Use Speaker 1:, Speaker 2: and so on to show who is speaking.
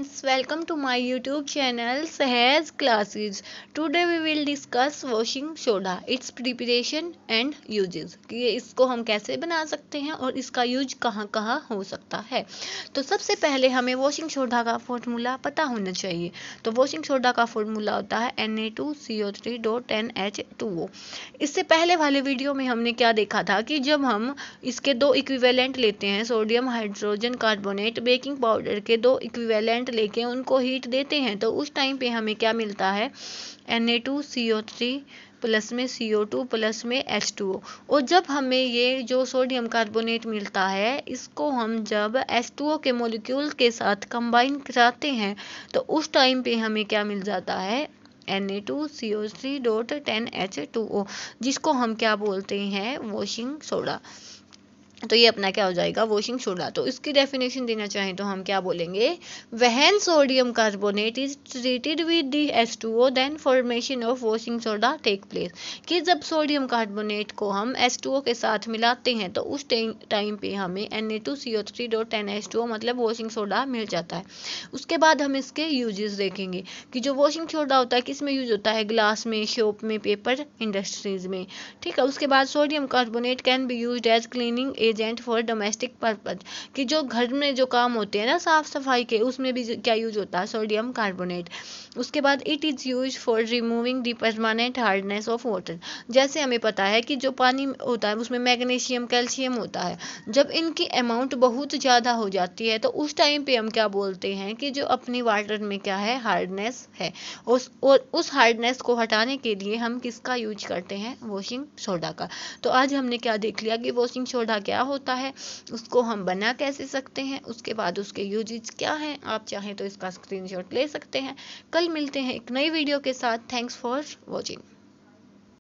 Speaker 1: friends welcome to my YouTube channel Sahaj classes today we will discuss washing soda it's preparation and uses कि ये इसको हम कैसे बना सकते हैं और इसका यूज कहाँ कहाँ हो सकता है तो सबसे पहले हमें वॉशिंग सोडा का फॉर्मूला पता होना चाहिए तो वॉशिंग सोडा का फॉर्मूला होता है N A two C O three H two O इससे पहले वाले वीडियो में हमने क्या देखा था कि जब हम इसके दो इक्विवेलेंट लेते हैं sodium hydrogen carbonate baking powder के दो इक्विवेलेंट हीट लेके उनको हीट देते हैं तो उस टाइम पे हमें क्या मिलता है N A two C O three plus में सी ओ टू प्लस में एच टू ओ और जब हमें ये जो सोडियम कार्बोनेट मिलता है इसको हम जब एच टू ओ के मोलिक्यूल के साथ कंबाइन कराते हैं तो उस टाइम पे हमें क्या मिल जाता है N A two C O three dot ten H two O जिसको हम क्या बोलते हैं वॉशिंग सोडा तो ये अपना क्या हो जाएगा वॉशिंग सोडा तो इसकी डेफिनेशन देना चाहें तो हम क्या बोलेंगे when sodium carbonate is treated with D S two O then formation of washing soda take place कि जब सोडियम कार्बोनेट को हम एस टू ओ के साथ मिलाते हैं तो उस टाइम पे हमें N A two C O three dot ten S two O मतलब वॉशिंग सोडा मिल जाता है उसके बाद हम इसके यूजेस देखेंगे कि जो वॉशिंग सोडा होता है किस में यूज होता है ग्लास में शॉप में पेपर इंडस्ट्रीज में ठीक है उसके बाद sodium carbonate can be use as cleaning detergent for domestic purpose कि जो घर में जो काम होते हैं ना साफ सफाई के उसमें भी क्या यूज होता है सोडियम कार्बोनेट उसके बाद it is use for removing the permanent hardness of water जैसे हमें पता है कि जो पानी होता है उसमें मैग्नीशियम कैल्शियम होता है जब इनकी अमाउंट बहुत ज़्यादा हो जाती है तो उस टाइम पे हम क्या बोलते हैं कि जो अपनी वाटर में क्या है हार्डनेस है उस और उस हार्डनेस को हटाने के लिए हम किसका यूज करते हैं वॉशिंग सोडा का तो आज हमने क्या देख लिया कि वॉशिंग सोडा क्या क्या होता है उसको हम बना कैसे सकते हैं उसके बाद उसके यूजेज क्या हैं आप चाहें तो इसका स्क्रीनशॉट ले सकते हैं कल मिलते हैं एक नई वीडियो के साथ थैंक्स फॉर वॉचिंग